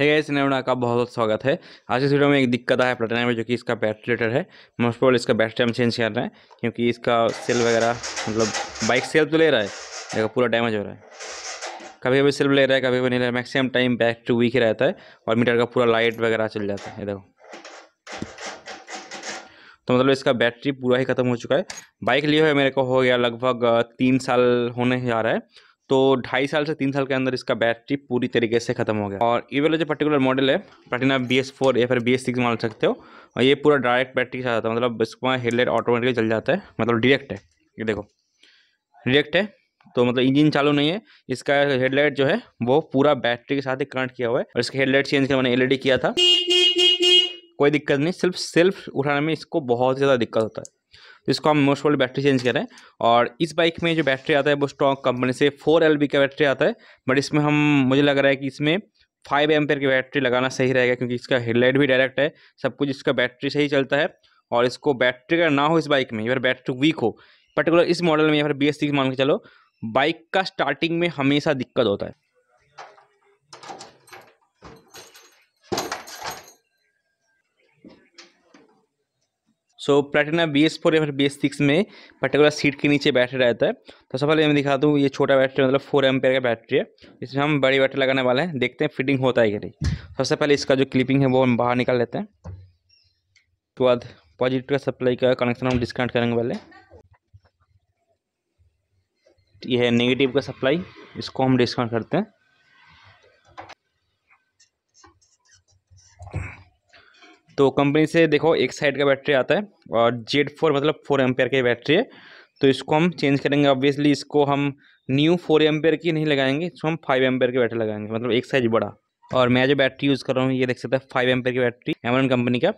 है hey इस नए का बहुत बहुत स्वागत है आज इस वीडियो में एक दिक्कत आया प्लेटना में जो कि इसका बैटरी लेटर है मोस्ट प्रोबल इसका बैटरी हम चेंज कर रहे हैं क्योंकि इसका सेल वगैरह मतलब बाइक सेल तो ले रहा है देखा पूरा डैमेज हो रहा है कभी कभी सेल्फ ले रहा है कभी कभी नहीं ले रहा है मैक्सिमम टाइम बैटरी वीक ही रहता है और मीटर का पूरा लाइट वगैरह चल जाता है देखो तो मतलब इसका बैटरी पूरा ही खत्म हो चुका है बाइक लिए हुए मेरे को हो गया लगभग तीन साल होने जा रहा है तो ढाई साल से तीन साल के अंदर इसका बैटरी पूरी तरीके से खत्म हो गया और ये वाला जो पर्टिकुलर मॉडल है प्लाटीना बी एस फोर या फिर बी एस सिक्स मान सकते हो और ये पूरा डायरेक्ट बैटरी के साथ आता है मतलब इसका हेडलाइट ऑटोमेटिकली चल जाता है मतलब डायरेक्ट मतलब है ये देखो डायरेक्ट है तो मतलब इंजन चालू नहीं है इसका हेडलाइट जो है वो पूरा बैटरी के साथ ही कनेक्ट किया हुआ है और इसका हेडलाइट चेंज करने मैंने एलईडी e किया था कोई दिक्कत नहीं सिर्फ सेल्फ उठाने में इसको बहुत ज़्यादा दिक्कत होता है इसको हम मोस्ट वाली बैटरी चेंज करें और इस बाइक में जो बैटरी आता है वो स्टॉक कंपनी से फोर एल का बैटरी आता है बट इसमें हम मुझे लग रहा है कि इसमें फाइव एम की बैटरी लगाना सही रहेगा क्योंकि इसका हेडलाइट भी डायरेक्ट है सब कुछ इसका बैटरी से ही चलता है और इसको बैटरी का ना हो इस बाइक में या बैटरी वीक हो पर्टिकुलर इस मॉडल में या फिर बी एस मान के चलो बाइक का स्टार्टिंग में हमेशा दिक्कत होता है so Platina B S four या फिर बी एस सिक्स में पर्टिकुलर सीट के नीचे बैटरी रहता है तो सबसे पहले मैं दिखा दूँ ये छोटा बैटरी मतलब फोर पेयर का बैटरी है इसमें हम बड़ी बैटरी लगाने वाले हैं देखते हैं फिटिंग होता है कि नहीं सबसे पहले इसका जो क्लिपिंग है वो हम बाहर निकाल लेते हैं उसके बाद पॉजिटिव का सप्लाई का कनेक्शन हम डिस्कनेक्ट करेंगे पहले यह है नेगेटिव का सप्लाई इसको हम डिस्कनेक्ट करते हैं तो कंपनी से देखो एक साइड का बैटरी आता है और जेड फोर मतलब फोर एम्पेयर की बैटरी है तो इसको हम चेंज करेंगे ऑब्वियसली इसको हम न्यू फोर एम्पेयर की नहीं लगाएंगे इसको हम फाइव एम्पेयर की बैटरी लगाएंगे मतलब एक साइज बड़ा और मैं जो बैटरी यूज़ कर रहा हूँ ये देख सकते हैं फाइव एम्पेयर की बैटरी एमरन कंपनी का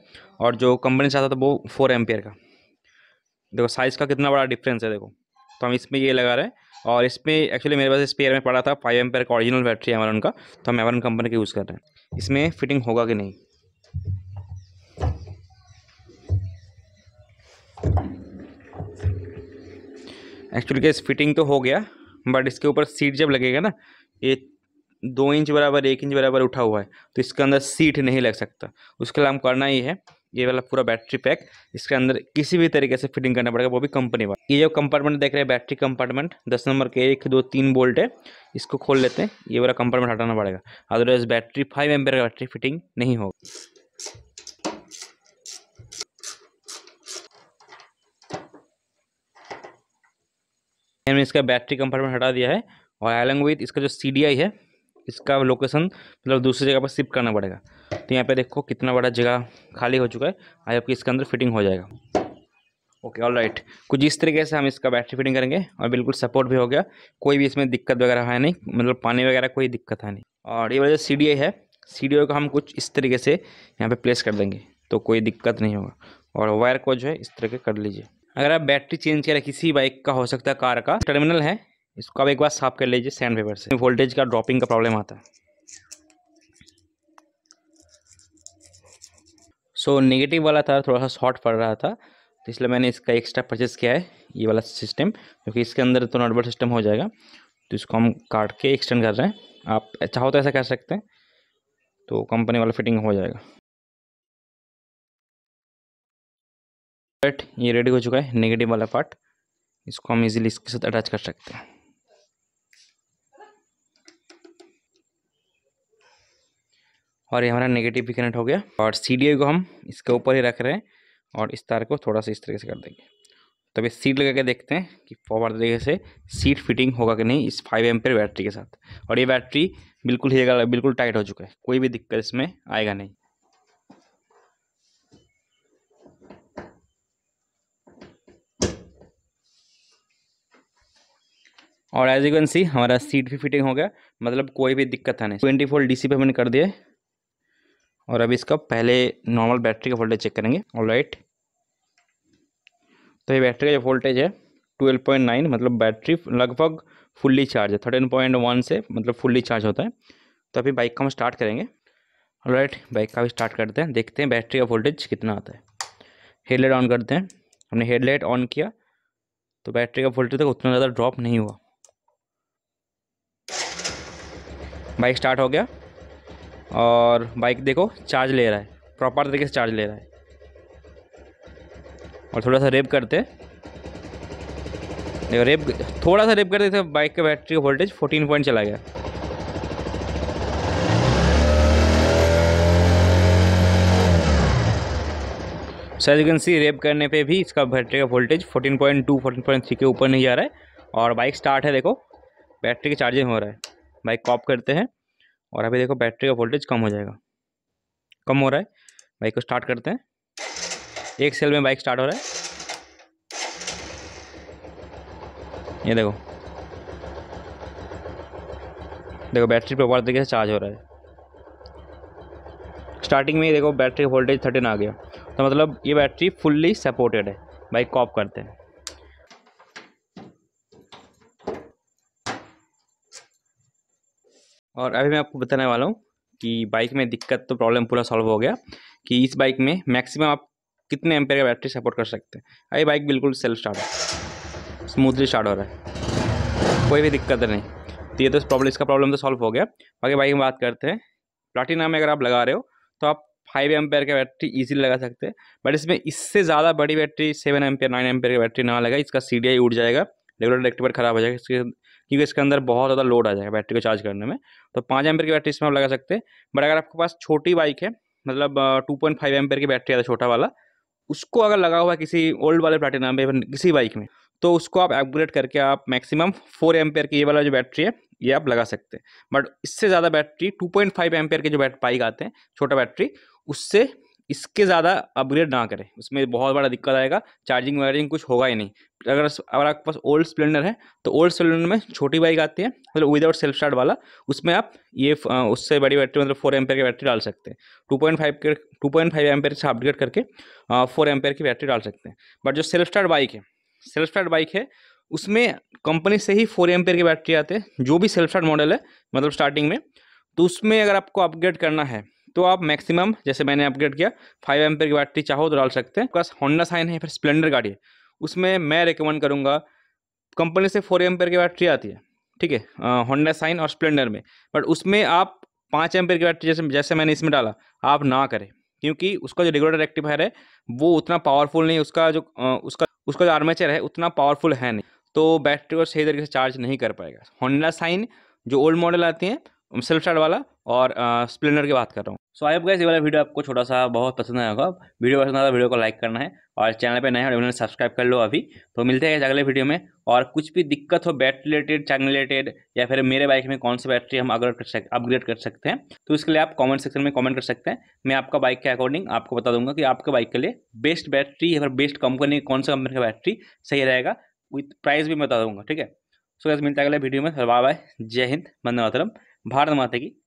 और जो कंपनी से आता था वो फोर एम्पेयर का देखो साइज़ का कितना बड़ा डिफरेंस है देखो तो हम इसमें ये लगा रहे हैं और इसमें एक्चुअली मेरे पास स्पेयर में पड़ा था फाइव एम्पेयर का ऑरिजिनल बैटरी है एमरन का तो हम एमरन कंपनी का यूज़ कर रहे हैं इसमें फिटिंग होगा कि नहीं एक्चुअली क्या फिटिंग तो हो गया बट इसके ऊपर सीट जब लगेगा ना ये दो इंच बराबर एक इंच बराबर उठा हुआ है तो इसके अंदर सीट नहीं लग सकता उसके लिए हम करना ही है ये वाला पूरा बैटरी पैक इसके अंदर किसी भी तरीके से फिटिंग करना पड़ेगा वो भी कंपनी वाला ये जो कंपार्टमेंट देख रहे हैं बैटरी कंपार्टमेंट दस नंबर के एक दो तीन बोल्ट है इसको खोल लेते हैं ये वाला कंपार्टमेंट हटाना पड़ेगा अदरवाइज बैटरी फाइव एम का बैटरी फिटिंग नहीं होगा मैंने इसका बैटरी कंपार्टमेंट हटा दिया है और एलंग विथ इसका जो सी है इसका लोकेशन मतलब दूसरी जगह पर शिफ्ट करना पड़ेगा तो यहाँ पे देखो कितना बड़ा जगह खाली हो चुका है आज आपकी इसके अंदर फिटिंग हो जाएगा ओके ऑल राइट कुछ इस तरीके से हम इसका बैटरी फिटिंग करेंगे और बिल्कुल सपोर्ट भी हो गया कोई भी इसमें दिक्कत वगैरह है नहीं मतलब पानी वगैरह कोई दिक्कत है नहीं और ये वजह सी है सी को हम कुछ इस तरीके से यहाँ पर प्लेस कर देंगे तो कोई दिक्कत नहीं होगा और वायर को जो है इस तरह कर लीजिए अगर आप बैटरी चेंज करें किसी बाइक का हो सकता है कार का टर्मिनल है इसको आप एक बार साफ कर लीजिए सैंड पेपर से वोल्टेज का ड्रॉपिंग का प्रॉब्लम आता है सो so, नेगेटिव वाला था थोड़ा सा शॉर्ट पड़ रहा था तो इसलिए मैंने इसका एक्स्ट्रा परचेज़ किया है ये वाला सिस्टम क्योंकि इसके अंदर तो नटबर्ड सिस्टम हो जाएगा तो इसको हम काट के एक्सटेंड कर रहे हैं आप चाहो तो ऐसा कर सकते हैं तो कंपनी वाला फिटिंग हो जाएगा दैट ये रेडी हो चुका है नेगेटिव वाला पार्ट इसको हम इजीली इसके साथ अटैच कर सकते हैं और ये हमारा नेगेटिव भी कनेक्ट हो गया और सी को हम इसके ऊपर ही रख रहे हैं और इस तार को थोड़ा सा इस तरीके से कर देंगे तब ये सीट लगा के देखते हैं कि फॉरवर्ड तरीके से सीट फिटिंग होगा कि नहीं इस फाइव एम बैटरी के साथ और ये बैटरी बिल्कुल ही बिल्कुल टाइट हो चुका है कोई भी दिक्कत इसमें आएगा नहीं और एज यू कैन सी हमारा सीट भी फिटिंग हो गया मतलब कोई भी दिक्कत नहीं ट्वेंटी फोर डी पेमेंट कर दिया और अब इसका पहले नॉर्मल बैटरी का वोल्टेज चेक करेंगे ऑल राइट तो ये बैटरी का जो वोल्टेज है 12.9 मतलब बैटरी लगभग फुल्ली चार्ज है थर्टीन पॉइंट वन से मतलब फुल्ली चार्ज होता है तो अभी बाइक का हम स्टार्ट करेंगे ऑल राइट बाइक का भी स्टार्ट करते हैं देखते हैं बैटरी का वोल्टेज कितना आता है हेडलाइट ऑन करते हैं हमने हेडलाइट ऑन किया तो बैटरी का वोल्टेज तक उतना ज़्यादा ड्रॉप नहीं हुआ बाइक स्टार्ट हो गया और बाइक देखो चार्ज ले रहा है प्रॉपर तरीके से चार्ज ले रहा है और थोड़ा सा रेप करते देखो रेप थोड़ा सा रेप करते थे बाइक का बैटरी का वोल्टेज फोर्टीन पॉइंट चला गया सर यू सी रेप करने पे भी इसका बैटरी का वोल्टेज 14.2 14.3 के ऊपर नहीं जा रहा है और बाइक स्टार्ट है देखो बैटरी के चार्जिंग हो रहा है बाइक को ऑफ करते हैं और अभी देखो बैटरी का वोल्टेज कम हो जाएगा कम हो रहा है बाइक को स्टार्ट करते हैं एक सेल में बाइक स्टार्ट हो रहा है ये देखो देखो बैटरी प्रॉपर तरीके से चार्ज हो रहा है स्टार्टिंग में ही देखो बैटरी का वोल्टेज थर्टीन आ गया तो मतलब ये बैटरी फुल्ली सपोर्टेड है बाइक कॉप करते हैं और अभी मैं आपको बताने वाला हूँ कि बाइक में दिक्कत तो प्रॉब्लम पूरा सॉल्व हो गया कि इस बाइक में मैक्सिमम आप कितने एम्पेयर का बैटरी सपोर्ट कर सकते हैं अभी हाँ, बाइक बिल्कुल सेल्फ स्टार्ट है स्मूथली स्टार्ट हो रहा है कोई भी दिक्कत नहीं तो ये तो प्रॉब्लम इसका प्रॉब्लम तो सॉल्व हो गया बाकी बाइक में बात करते हैं प्लाटिना में अगर आप लगा रहे हो तो आप फाइव एम्पेयर का बैटरी ईजी लगा सकते हैं बट इसमें इससे ज़्यादा बड़ी battery seven ampere nine ampere की बैटरी ना लगा इसका सी उड़ जाएगा रेगुलर इलेक्ट्रिक पर खराब हो जाएगा इसके क्योंकि इसके अंदर बहुत ज़्यादा लोड आ जाएगा बैटरी को चार्ज करने में तो पाँच एम की बैटरी इसमें आप लगा सकते हैं बट अगर आपके पास छोटी बाइक है मतलब टू पॉइंट फाइव एम की बैटरी आता है छोटा वाला उसको अगर लगा हुआ है किसी ओल्ड वाले नाम में किसी बाइक में तो उसको आप एपग्रेड करके आप मैक्सिमम फोर एम्पेयर की ये वाला जो बैटरी है ये आप लगा सकते हैं बट इससे ज़्यादा battery two point five ampere के जो बैट बाइक आते हैं छोटा बैटरी उससे इसके ज़्यादा अपग्रेड ना करें उसमें बहुत बड़ा दिक्कत आएगा चार्जिंग वायरिंग कुछ होगा ही नहीं अगर अगर आपके पास ओल्ड स्प्लेंडर है तो ओल्ड स्प्लेंडर में छोटी बाइक आती है मतलब विदाउट सेल्फ स्टार्ट वाला उसमें आप ये उससे बड़ी बैटरी मतलब फोर एम्पेयर की बैटरी डाल सकते हैं टू पॉइंट फाइव के टू पॉइंट फाइव एम्पेयर से अपग्रेड करके फोर एम्पेयर की बैटरी डाल सकते हैं बट जो सेल्फ स्टार्ट बाइक है सेल्फ स्टार्ट बाइक है उसमें कंपनी से ही फोर एम्पेयर की बैटरी आते हैं जो भी सेल्फ स्टार्ट मॉडल है मतलब स्टार्टिंग में तो उसमें अगर आपको अपग्रेड करना है तो आप मैक्सिमम जैसे मैंने अपग्रेड किया फाइव एम की बैटरी चाहो तो डाल सकते हैं प्लस होंडा साइन है फिर स्प्लेंडर गाड़ी है उसमें मैं रिकमेंड करूँगा कंपनी से फोर एम की बैटरी आती है ठीक है होंडा साइन और स्प्लेंडर में बट उसमें आप पाँच एम की बैटरी जैसे जैसे मैंने इसमें डाला आप ना करें क्योंकि उसका जो रेगुलेटर रेक्टिफायर है वो उतना पावरफुल नहीं उसका जो उसका उसका जो आर्मेचर है उतना पावरफुल है नहीं तो बैटरी को सही तरीके से चार्ज नहीं कर पाएगा होंडा साइन जो ओल्ड मॉडल आती हैं सेल्फ स्टार्ट वाला और स्प्लेंडर की बात कर रहा हूँ सो आई गाइस ये वाला वीडियो आपको छोटा सा बहुत पसंद आया होगा वीडियो पसंद आया वीडियो तो को लाइक करना है और चैनल पे नए हैं सब्सक्राइब कर लो अभी तो मिलते हैं अगले वीडियो में और कुछ भी दिक्कत हो बैटरी रिलेटेड चैनल रिलेटेड या फिर मेरे बाइक में कौन सी बैटरी हम अपग्रेड कर अपग्रेड कर सकते हैं तो इसके लिए आप कॉमेंट सेक्शन में कॉमेंट कर सकते हैं मैं आपका बाइक के अकॉर्डिंग आपको बता दूंगा कि आपके बाइक के लिए बेस्ट बैटरी या फिर बेस्ट कंपनी कौन सा कंपनी का बैटरी सही रहेगा विथ प्राइस भी बता दूंगा ठीक है सो गैस मिलते हैं अगले वीडियो में बाय बाय जय हिंद बंदे मातरम भारत माता की